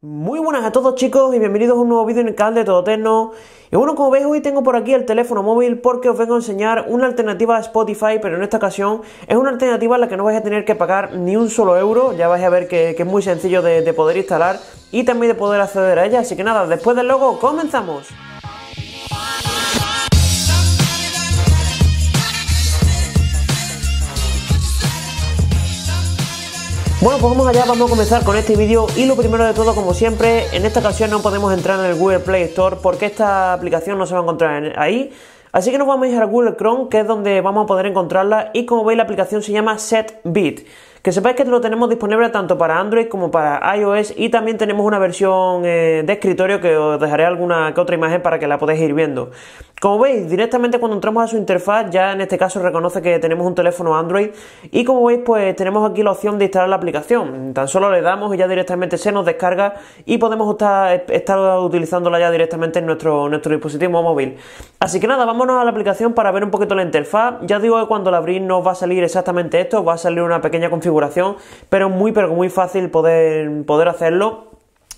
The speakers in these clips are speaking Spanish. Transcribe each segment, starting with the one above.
Muy buenas a todos chicos y bienvenidos a un nuevo vídeo en el canal de Todoterno Y bueno, como veis hoy tengo por aquí el teléfono móvil porque os vengo a enseñar una alternativa a Spotify Pero en esta ocasión es una alternativa en la que no vais a tener que pagar ni un solo euro Ya vais a ver que, es muy sencillo de poder instalar y también de poder acceder a ella Así que nada, después del logo comenzamos Bueno, pues vamos allá, vamos a comenzar con este vídeo y lo primero de todo, como siempre, en esta ocasión no podemos entrar en el Google Play Store porque esta aplicación no se va a encontrar ahí. Así que nos vamos a ir a Google Chrome, que es donde vamos a poder encontrarla y como veis la aplicación se llama SetBit. Que sepáis que lo tenemos disponible tanto para Android como para iOS y también tenemos una versión eh, de escritorio que os dejaré alguna que otra imagen para que la podáis ir viendo. Como veis, directamente cuando entramos a su interfaz, ya en este caso reconoce que tenemos un teléfono Android y como veis, pues tenemos aquí la opción de instalar la aplicación. Tan solo le damos y ya directamente se nos descarga y podemos estar, utilizándola ya directamente en nuestro, nuestro dispositivo móvil. Así que nada, vámonos a la aplicación para ver un poquito la interfaz. Ya digo que cuando la abrís no va a salir exactamente esto, va a salir una pequeña configuración pero muy pero muy fácil poder, poder hacerlo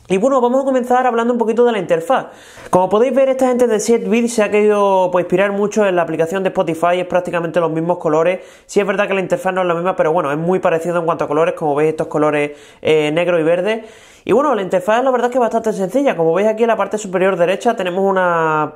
y bueno, vamos a comenzar hablando un poquito de la interfaz. Como podéis ver, esta gente de 7 se ha querido pues, inspirar mucho en la aplicación de Spotify, es prácticamente los mismos colores. si es verdad que la interfaz no es la misma, pero bueno, es muy parecido en cuanto a colores, como veis estos colores eh, negro y verde. Y bueno, la interfaz la verdad es que es bastante sencilla. Como veis aquí en la parte superior derecha tenemos un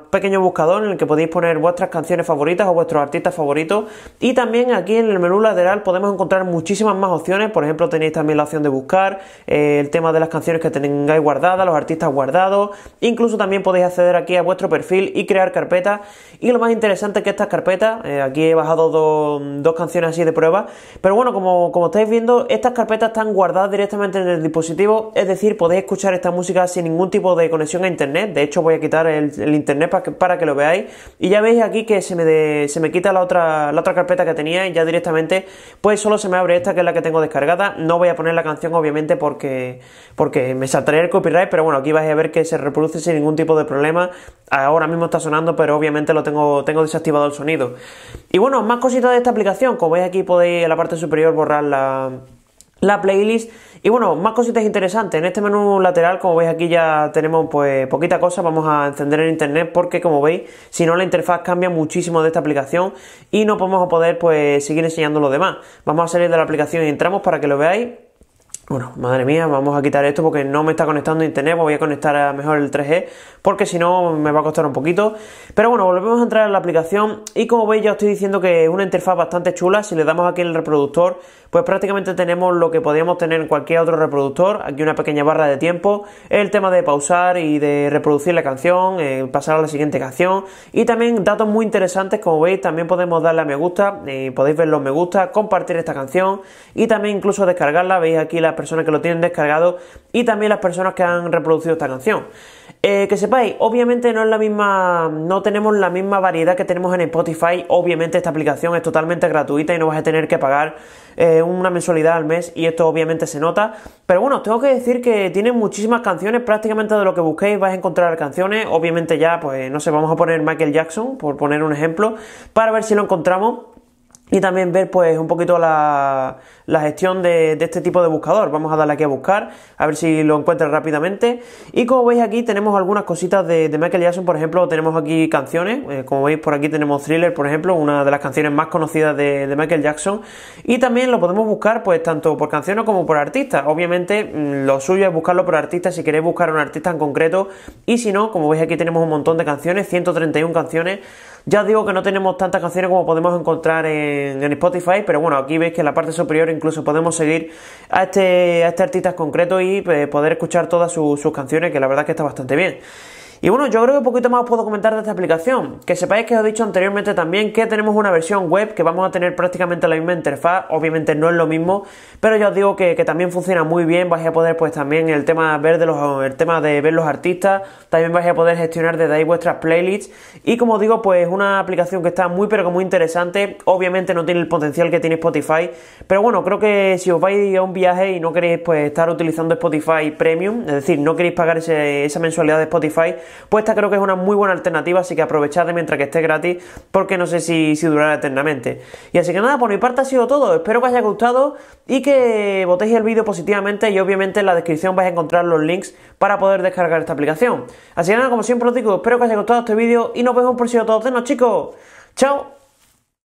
pequeño buscador en el que podéis poner vuestras canciones favoritas o vuestros artistas favoritos. Y también aquí en el menú lateral podemos encontrar muchísimas más opciones. Por ejemplo, tenéis también la opción de buscar eh, el tema de las canciones que tengáis guardadas, los artistas guardados. Incluso también podéis acceder aquí a vuestro perfil y crear carpetas. Y lo más interesante que estas carpetas, eh, aquí he bajado dos canciones así de prueba. Pero bueno, como, como estáis viendo, estas carpetas están guardadas directamente en el dispositivo. Es decir, podéis escuchar esta música sin ningún tipo de conexión a internet. De hecho, voy a quitar el, internet para que, para que lo veáis. Y ya veis aquí que se me, se me quita la otra, la otra carpeta que tenía y ya directamente, pues solo se me abre esta que es la que tengo descargada. No voy a poner la canción, obviamente, porque, porque me saltaré el copyright, pero bueno, aquí vais a ver que se reproduce sin ningún tipo de problema. Ahora mismo está sonando, pero obviamente lo tengo, tengo desactivado el sonido. Y bueno, más cositas de esta aplicación. Como veis aquí podéis en la parte superior borrar la la playlist. Y bueno, más cositas interesantes. En este menú lateral, como veis aquí ya tenemos pues poquita cosa. Vamos a encender el internet porque como veis, si no la interfaz cambia muchísimo de esta aplicación y no podemos a poder pues seguir enseñando lo demás. Vamos a salir de la aplicación y entramos para que lo veáis. Bueno, madre mía, vamos a quitar esto porque no me está conectando internet, pues voy a conectar a mejor el 3G porque si no me va a costar un poquito. Pero bueno, volvemos a entrar en la aplicación y como veis ya os estoy diciendo que es una interfaz bastante chula, si le damos aquí el reproductor pues prácticamente tenemos lo que podríamos tener en cualquier otro reproductor, aquí una pequeña barra de tiempo, el tema de pausar y de reproducir la canción, eh, pasar a la siguiente canción y también datos muy interesantes como veis también podemos darle a me gusta, eh, podéis ver los me gusta, compartir esta canción y también incluso descargarla, veis aquí la personas que lo tienen descargado y también las personas que han reproducido esta canción. Eh, que sepáis, obviamente no es la misma, no tenemos la misma variedad que tenemos en Spotify. Obviamente esta aplicación es totalmente gratuita y no vas a tener que pagar eh, una mensualidad al mes y esto obviamente se nota. Pero bueno, tengo que decir que tiene muchísimas canciones, prácticamente de lo que busquéis vais a encontrar canciones. Obviamente ya, pues no sé, vamos a poner Michael Jackson, por poner un ejemplo, para ver si lo encontramos y también ver pues un poquito la, gestión de, este tipo de buscador. Vamos a darle aquí a buscar, a ver si lo encuentra rápidamente. Y como veis aquí tenemos algunas cositas de, Michael Jackson, por ejemplo, tenemos aquí canciones, eh, como veis por aquí tenemos Thriller, por ejemplo, una de las canciones más conocidas de, de, Michael Jackson. Y también lo podemos buscar pues tanto por canciones como por artistas. Obviamente mm, lo suyo es buscarlo por artistas si queréis buscar a un artista en concreto. Y si no, como veis aquí tenemos un montón de canciones, 131 canciones. Ya os digo que no tenemos tantas canciones como podemos encontrar en en, Spotify, pero bueno, aquí veis que en la parte superior incluso podemos seguir a este, a este artista concreto y eh, poder escuchar todas sus canciones, que la verdad que está bastante bien. Y bueno, yo creo que un poquito más os puedo comentar de esta aplicación. Que sepáis que os he dicho anteriormente también que tenemos una versión web que vamos a tener prácticamente la misma interfaz. Obviamente no es lo mismo, pero ya os digo que, también funciona muy bien. Vais a poder pues también el tema, ver de los, el tema de ver los artistas. También vais a poder gestionar desde ahí vuestras playlists. Y como digo, pues una aplicación que está muy pero que muy interesante. Obviamente no tiene el potencial que tiene Spotify. Pero bueno, creo que si os vais a un viaje y no queréis pues estar utilizando Spotify Premium, es decir, no queréis pagar ese, esa mensualidad de Spotify, pues esta creo que es una muy buena alternativa, así que aprovechad mientras que esté gratis, porque no sé si, si durará eternamente. Y así que nada, por mi parte ha sido todo, espero que os haya gustado y que votéis el vídeo positivamente y obviamente en la descripción vais a encontrar los links para poder descargar esta aplicación. Así que nada, como siempre os digo, espero que os haya gustado este vídeo y nos vemos por si todos de chicos. ¡Chao!